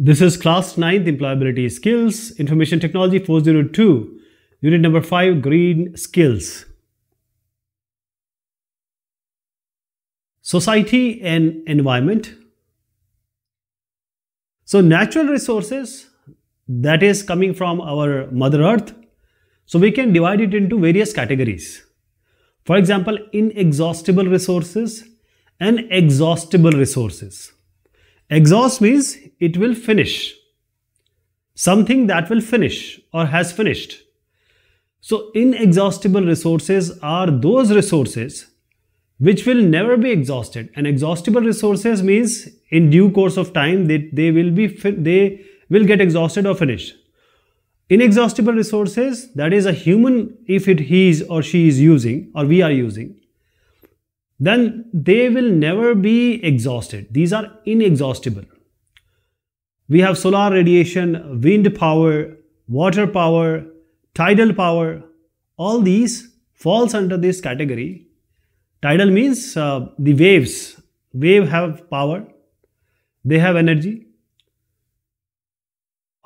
This is class 9th employability skills, information technology 402, unit number 5 green skills. Society and environment. So natural resources that is coming from our mother earth. So we can divide it into various categories. For example, inexhaustible resources and exhaustible resources. Exhaust means it will finish. Something that will finish or has finished. So inexhaustible resources are those resources which will never be exhausted. And exhaustible resources means in due course of time they, they will be they will get exhausted or finished. Inexhaustible resources, that is a human if it he is or she is using or we are using, then they will never be exhausted. These are inexhaustible. We have solar radiation, wind power, water power, tidal power. All these falls under this category. Tidal means uh, the waves. Wave have power. They have energy.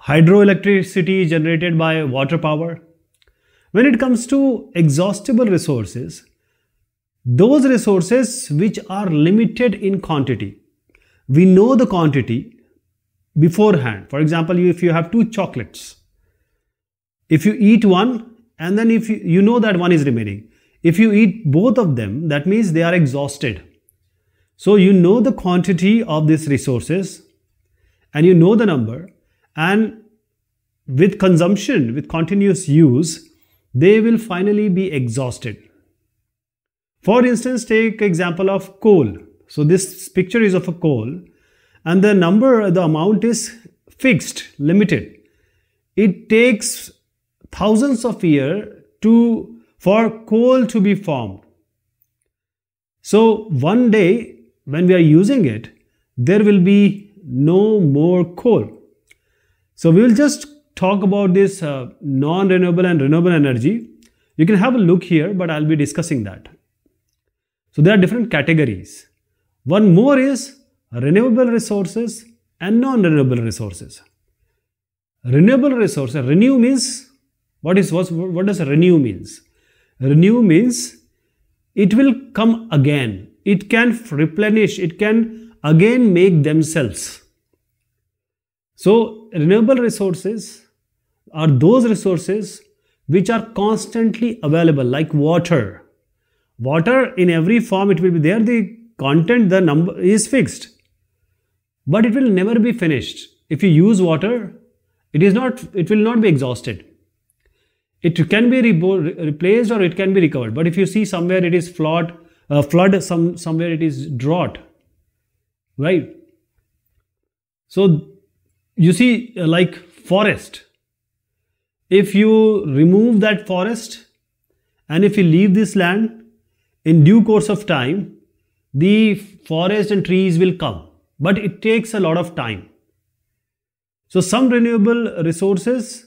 Hydroelectricity generated by water power. When it comes to exhaustible resources, those resources which are limited in quantity. We know the quantity beforehand. For example, if you have two chocolates, if you eat one and then if you, you know that one is remaining, if you eat both of them, that means they are exhausted. So you know the quantity of these resources and you know the number and with consumption, with continuous use, they will finally be exhausted. For instance, take example of coal. So this picture is of a coal and the number, the amount is fixed, limited. It takes thousands of years to for coal to be formed. So one day when we are using it, there will be no more coal. So we will just talk about this uh, non-renewable and renewable energy. You can have a look here, but I'll be discussing that. So there are different categories. One more is renewable resources and non-renewable resources. Renewable resources, renew means, what is what, what does renew means? Renew means it will come again. It can replenish, it can again make themselves. So renewable resources are those resources which are constantly available like water Water in every form it will be there, the content, the number is fixed. But it will never be finished. If you use water, it is not, it will not be exhausted. It can be re replaced or it can be recovered. But if you see somewhere it is flood, uh, flood some, somewhere it is drought, right? So you see uh, like forest, if you remove that forest and if you leave this land in due course of time, the forest and trees will come, but it takes a lot of time. So some renewable resources,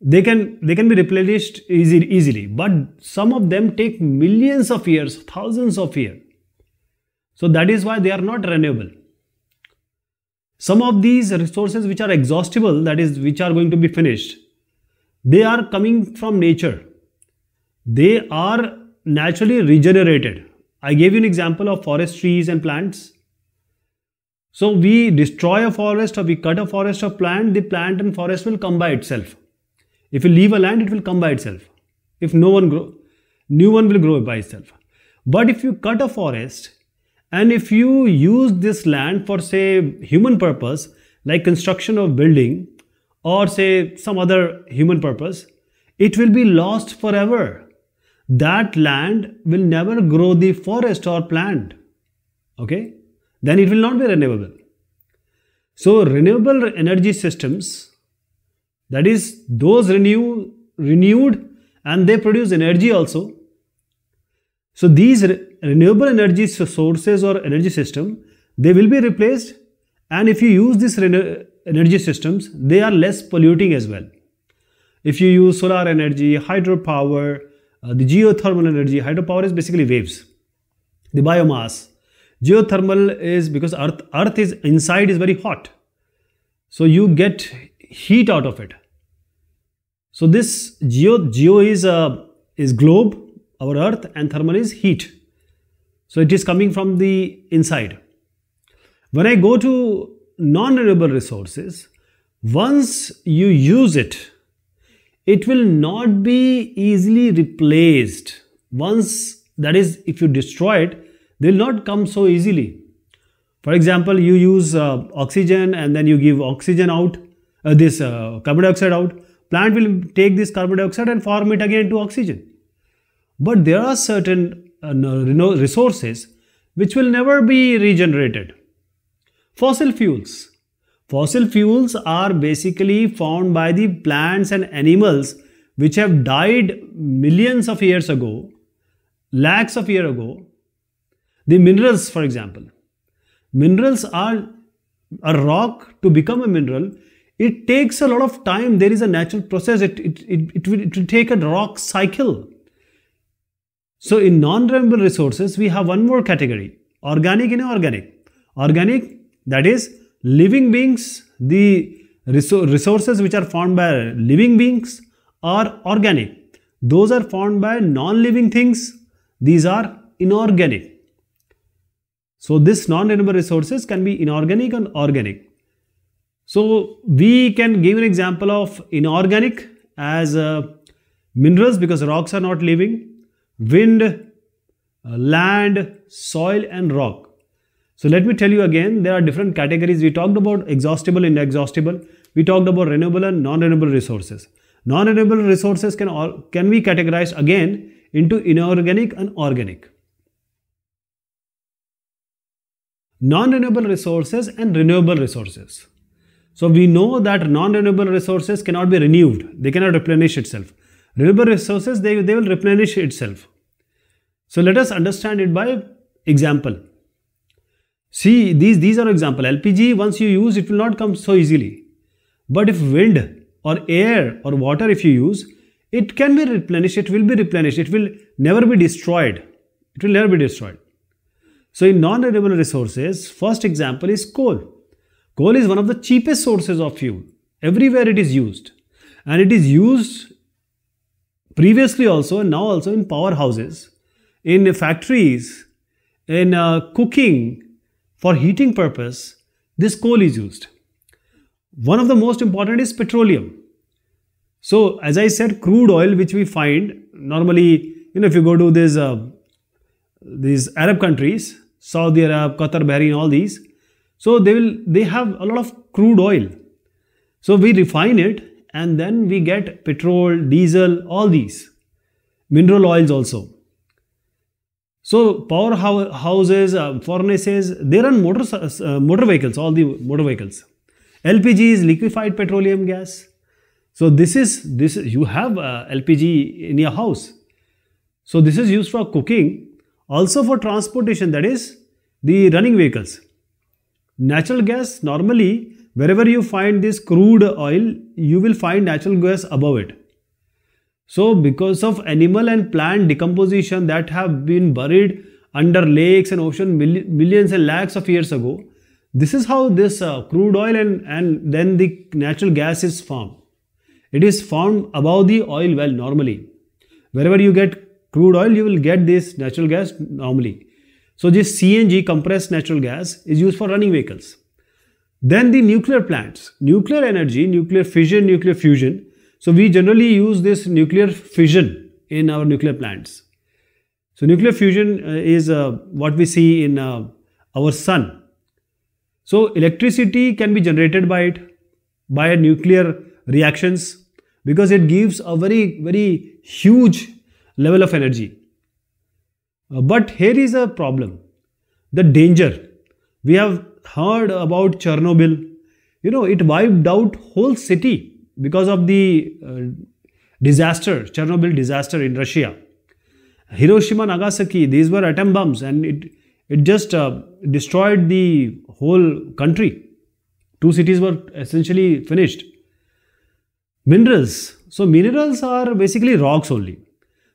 they can, they can be replenished easy, easily, but some of them take millions of years, thousands of years. So that is why they are not renewable. Some of these resources which are exhaustible, that is, which are going to be finished, they are coming from nature. They are naturally regenerated. I gave you an example of forest trees and plants. So we destroy a forest or we cut a forest or plant, the plant and forest will come by itself. If you leave a land, it will come by itself. If no one grow, new one will grow by itself. But if you cut a forest and if you use this land for say human purpose, like construction of building or say some other human purpose, it will be lost forever that land will never grow the forest or plant okay then it will not be renewable so renewable energy systems that is those renew renewed and they produce energy also so these re renewable energy sources or energy system they will be replaced and if you use these energy systems they are less polluting as well if you use solar energy hydropower uh, the geothermal energy, hydropower is basically waves. The biomass, geothermal is because earth, earth is inside is very hot. So you get heat out of it. So this geo, geo is, a uh, is globe, our earth and thermal is heat. So it is coming from the inside. When I go to non-renewable resources, once you use it, it will not be easily replaced. Once, that is, if you destroy it, they will not come so easily. For example, you use uh, oxygen and then you give oxygen out, uh, this uh, carbon dioxide out. Plant will take this carbon dioxide and form it again to oxygen. But there are certain uh, resources which will never be regenerated. Fossil fuels. Fossil fuels are basically formed by the plants and animals which have died millions of years ago, lakhs of years ago. The minerals, for example. Minerals are a rock to become a mineral. It takes a lot of time. There is a natural process. It, it, it, it, will, it will take a rock cycle. So in non-renewable resources, we have one more category, organic and inorganic. Organic, that is living beings, the resources which are formed by living beings are organic. Those are formed by non-living things. These are inorganic. So this non-renewable resources can be inorganic and organic. So we can give an example of inorganic as uh, minerals because rocks are not living, wind, uh, land, soil and rock. So let me tell you again, there are different categories. We talked about exhaustible, inexhaustible. We talked about renewable and non-renewable resources. Non-renewable resources can, all, can be categorized again into inorganic and organic. Non-renewable resources and renewable resources. So we know that non-renewable resources cannot be renewed. They cannot replenish itself. Renewable resources, they, they will replenish itself. So let us understand it by example. See, these, these are example. LPG, once you use, it will not come so easily. But if wind or air or water, if you use, it can be replenished, it will be replenished, it will never be destroyed. It will never be destroyed. So in non-renewable resources, first example is coal. Coal is one of the cheapest sources of fuel. Everywhere it is used. And it is used previously also and now also in powerhouses, in factories, in uh, cooking, for heating purpose, this coal is used. One of the most important is petroleum. So as I said, crude oil, which we find normally, you know, if you go to these, uh, these Arab countries, Saudi Arab, Qatar, Bahrain, all these, so they will, they have a lot of crude oil. So we refine it and then we get petrol, diesel, all these, mineral oils also. So power houses, uh, furnaces, they run motor, uh, uh, motor vehicles, all the motor vehicles. LPG is liquefied petroleum gas. So this is, this you have uh, LPG in your house. So this is used for cooking, also for transportation, that is the running vehicles. Natural gas, normally, wherever you find this crude oil, you will find natural gas above it. So because of animal and plant decomposition that have been buried under lakes and ocean millions and lakhs of years ago, this is how this uh, crude oil and, and then the natural gas is formed. It is formed above the oil well normally. Wherever you get crude oil, you will get this natural gas normally. So this CNG, compressed natural gas, is used for running vehicles. Then the nuclear plants. Nuclear energy, nuclear fission, nuclear fusion so we generally use this nuclear fission in our nuclear plants. So nuclear fusion uh, is uh, what we see in uh, our sun. So electricity can be generated by it, by nuclear reactions because it gives a very, very huge level of energy. Uh, but here is a problem, the danger. We have heard about Chernobyl. You know, it wiped out whole city because of the uh, disaster, Chernobyl disaster in Russia, Hiroshima, Nagasaki, these were atom bombs and it, it just uh, destroyed the whole country. Two cities were essentially finished. Minerals. So minerals are basically rocks only.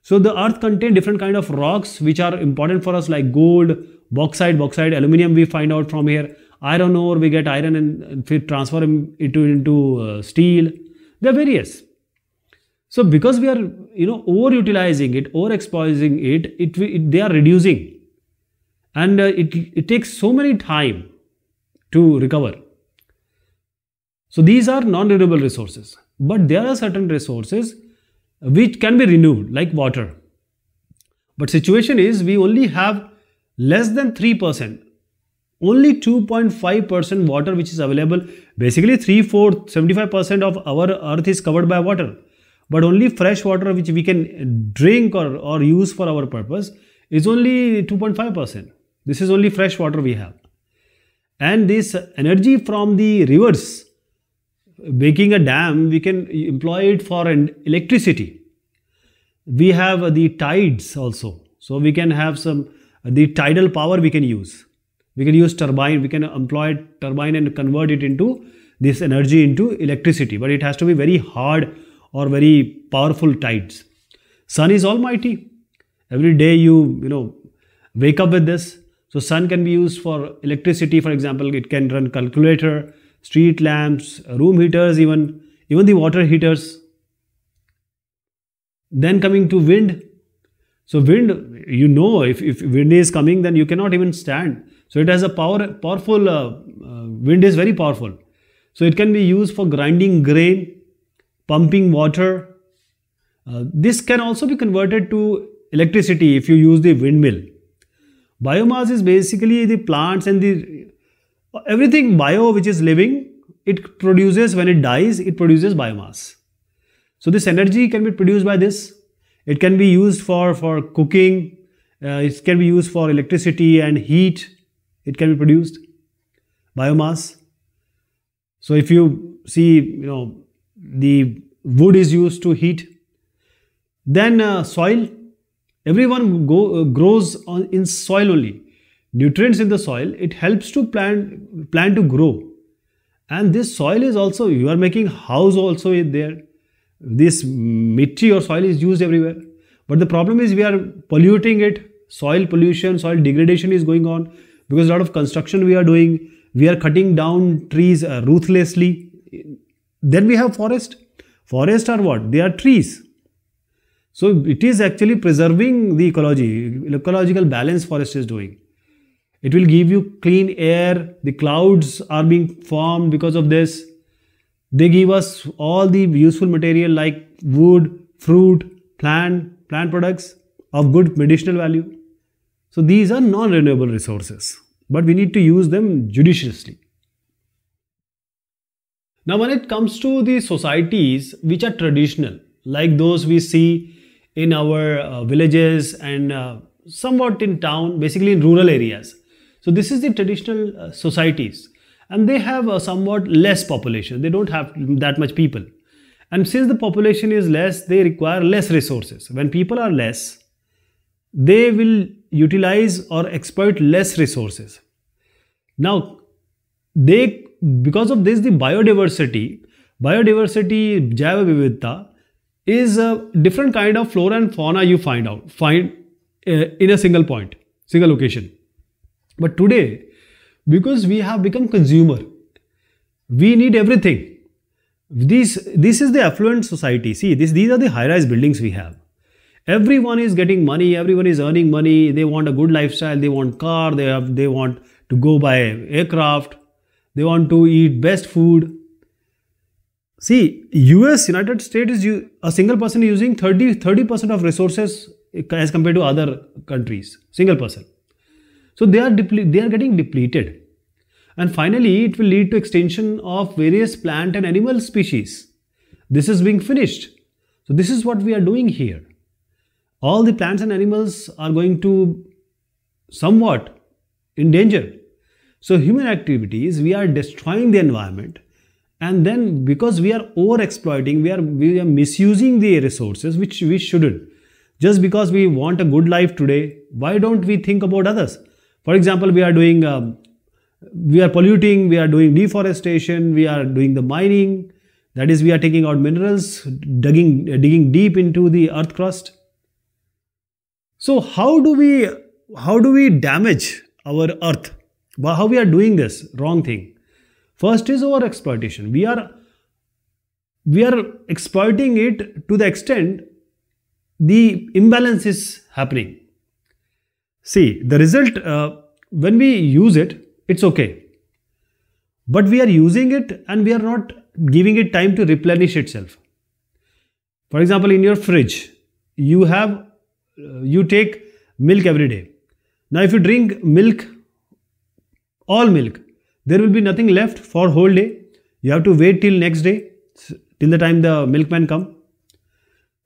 So the earth contains different kind of rocks which are important for us like gold, bauxite, bauxite, aluminium we find out from here. Iron ore, we get iron and, we transfer into, into uh, steel. They're various. So because we are, you know, overutilizing it, overexposing it, it, it, they are reducing. And uh, it, it takes so many time to recover. So these are non-renewable resources. But there are certain resources which can be renewed, like water. But situation is we only have less than 3% only 2.5% water which is available. Basically 3, 4, 75% of our earth is covered by water. But only fresh water which we can drink or, or use for our purpose is only 2.5%. This is only fresh water we have. And this energy from the rivers, making a dam, we can employ it for an electricity. We have the tides also. So we can have some, the tidal power we can use we can use turbine we can employ turbine and convert it into this energy into electricity but it has to be very hard or very powerful tides sun is almighty every day you you know wake up with this so sun can be used for electricity for example it can run calculator street lamps room heaters even even the water heaters then coming to wind so wind you know if, if wind is coming then you cannot even stand so it has a power, powerful, uh, uh, wind is very powerful. So it can be used for grinding grain, pumping water. Uh, this can also be converted to electricity if you use the windmill. Biomass is basically the plants and the everything bio which is living, it produces when it dies, it produces biomass. So this energy can be produced by this. It can be used for, for cooking, uh, it can be used for electricity and heat it can be produced biomass so if you see you know the wood is used to heat then uh, soil everyone go, uh, grows on, in soil only nutrients in the soil it helps to plant plant to grow and this soil is also you are making house also there this mitti or soil is used everywhere but the problem is we are polluting it soil pollution soil degradation is going on because a lot of construction we are doing we are cutting down trees uh, ruthlessly then we have forest forest are what they are trees so it is actually preserving the ecology ecological balance forest is doing it will give you clean air the clouds are being formed because of this they give us all the useful material like wood fruit plant plant products of good medicinal value so these are non-renewable resources, but we need to use them judiciously. Now when it comes to the societies which are traditional, like those we see in our uh, villages and uh, somewhat in town, basically in rural areas. So this is the traditional uh, societies and they have a somewhat less population. They don't have that much people. And since the population is less, they require less resources. When people are less, they will utilize or exploit less resources. Now, they because of this, the biodiversity, biodiversity, Jaiva is a different kind of flora and fauna you find out find uh, in a single point, single location. But today, because we have become consumer, we need everything. This this is the affluent society. See, this these are the high-rise buildings we have everyone is getting money everyone is earning money they want a good lifestyle they want car they have they want to go by aircraft they want to eat best food see us united states is a single person using 30 30% of resources as compared to other countries single person so they are they are getting depleted and finally it will lead to extinction of various plant and animal species this is being finished so this is what we are doing here all the plants and animals are going to somewhat in danger. So human activities, we are destroying the environment and then because we are over exploiting, we are, we are misusing the resources which we shouldn't. Just because we want a good life today, why don't we think about others? For example, we are doing, um, we are polluting, we are doing deforestation, we are doing the mining, that is we are taking out minerals, digging, digging deep into the earth crust so how do we how do we damage our earth? Well, how we are doing this wrong thing? First is over exploitation. We are we are exploiting it to the extent the imbalance is happening. See, the result, uh, when we use it, it's okay. But we are using it and we are not giving it time to replenish itself. For example, in your fridge, you have uh, you take milk every day. Now, if you drink milk, all milk, there will be nothing left for whole day. You have to wait till next day, till the time the milkman come.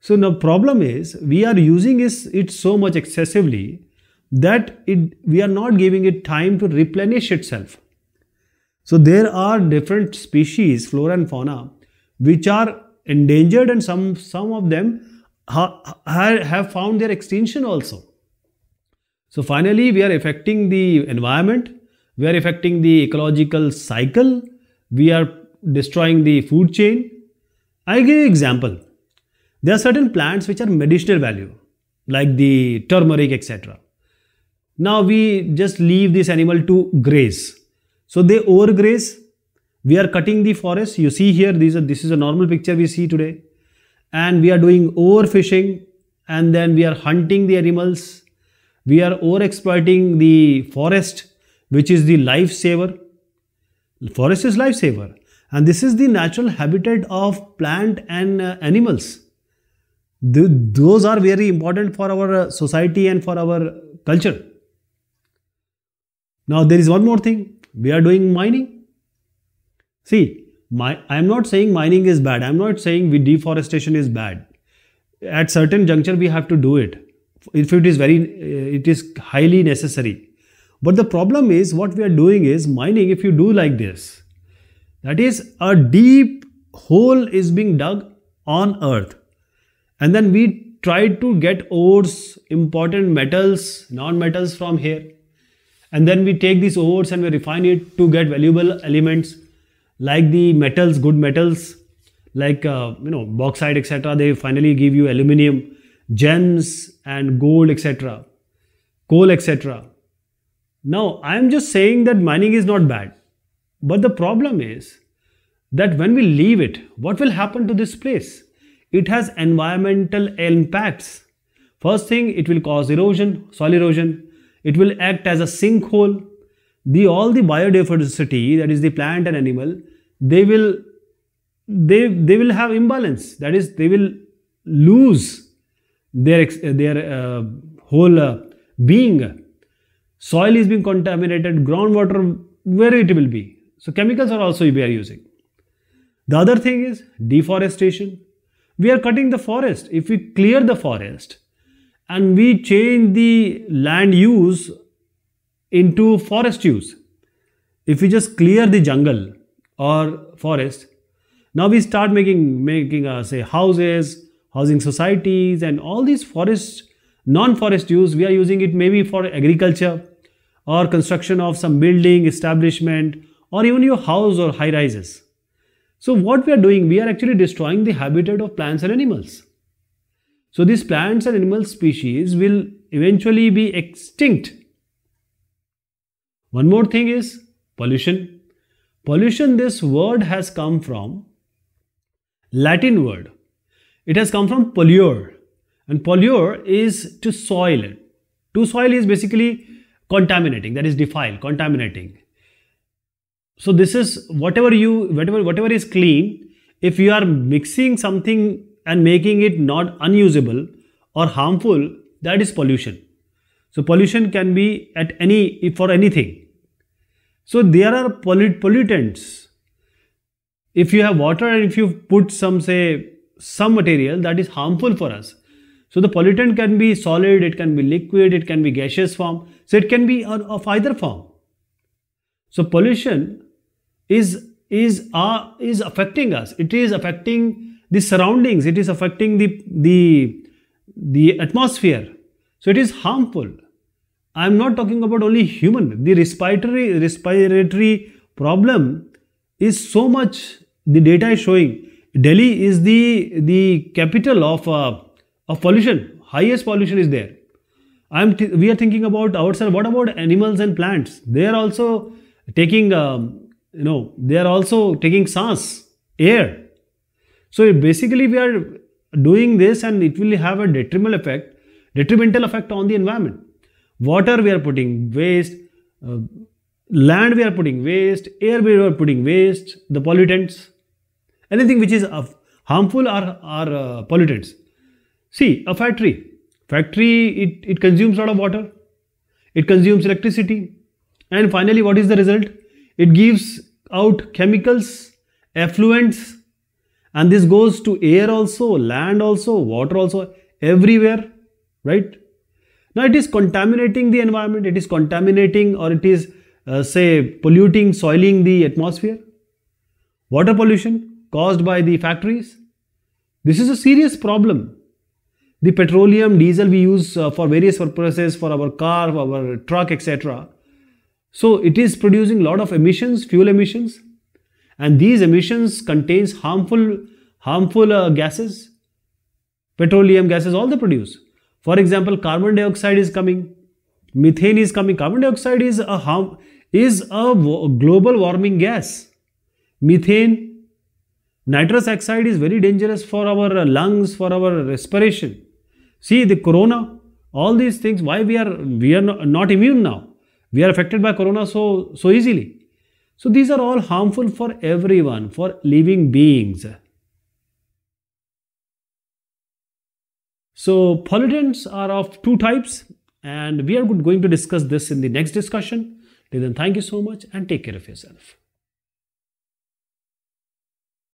So the problem is we are using it so much excessively that it we are not giving it time to replenish itself. So there are different species, flora and fauna, which are endangered and some, some of them have found their extinction also. So finally, we are affecting the environment, we are affecting the ecological cycle, we are destroying the food chain. I'll give you an example. There are certain plants which are medicinal value, like the turmeric, etc. Now we just leave this animal to graze. So they overgraze. We are cutting the forest. You see here, this is a normal picture we see today and we are doing overfishing and then we are hunting the animals. We are overexploiting the forest which is the lifesaver. Forest is lifesaver and this is the natural habitat of plant and uh, animals. those are very important for our uh, society and for our culture. Now there is one more thing, we are doing mining. See, my, I'm not saying mining is bad. I'm not saying we deforestation is bad. At certain juncture, we have to do it if it is very, uh, it is highly necessary. But the problem is what we are doing is mining. If you do like this, that is a deep hole is being dug on Earth, and then we try to get ores, important metals, non-metals from here and then we take these ores and we refine it to get valuable elements like the metals good metals like uh, you know bauxite etc they finally give you aluminum gems and gold etc coal etc now i am just saying that mining is not bad but the problem is that when we leave it what will happen to this place it has environmental impacts first thing it will cause erosion soil erosion it will act as a sinkhole the all the biodiversity that is the plant and animal they will they they will have imbalance that is they will lose their their uh, whole uh, being soil is being contaminated groundwater where it will be so chemicals are also we are using the other thing is deforestation we are cutting the forest if we clear the forest and we change the land use into forest use. If we just clear the jungle or forest, now we start making making uh, say houses, housing societies, and all these forest non-forest use. We are using it maybe for agriculture or construction of some building establishment or even your house or high rises. So what we are doing, we are actually destroying the habitat of plants and animals. So these plants and animal species will eventually be extinct one more thing is pollution. Pollution, this word has come from Latin word. It has come from polluer and polluer is to soil it. To soil is basically contaminating, that is defile, contaminating. So this is whatever you, whatever, whatever is clean, if you are mixing something and making it not unusable or harmful, that is pollution. So pollution can be at any for anything. So there are pollutants. If you have water and if you put some say some material that is harmful for us. So the pollutant can be solid, it can be liquid, it can be gaseous form. So it can be of either form. So pollution is is uh, is affecting us. It is affecting the surroundings. It is affecting the the the atmosphere. So it is harmful. I am not talking about only human. The respiratory, respiratory problem is so much, the data is showing. Delhi is the, the capital of, uh, of pollution. Highest pollution is there. I am we are thinking about ourselves. What about animals and plants? They are also taking, um, you know, they are also taking sans air. So basically we are doing this and it will have a detrimental effect detrimental effect on the environment. Water we are putting waste, uh, land we are putting waste, air we are putting waste, the pollutants, anything which is harmful are, are uh, pollutants. See, a factory, factory it, it consumes a lot of water, it consumes electricity and finally what is the result? It gives out chemicals, effluents and this goes to air also, land also, water also, everywhere right? Now it is contaminating the environment, it is contaminating or it is uh, say polluting, soiling the atmosphere. Water pollution caused by the factories. This is a serious problem. The petroleum, diesel we use uh, for various purposes, for our car, for our truck, etc. So it is producing lot of emissions, fuel emissions, and these emissions contains harmful, harmful uh, gases, petroleum gases, all they produce. For example, carbon dioxide is coming, methane is coming. Carbon dioxide is a harm, is a global warming gas. Methane, nitrous oxide is very dangerous for our lungs, for our respiration. See the corona, all these things. Why we are we are not immune now? We are affected by corona so so easily. So these are all harmful for everyone, for living beings. So pollutants are of two types and we are going to discuss this in the next discussion. Till then, thank you so much and take care of yourself.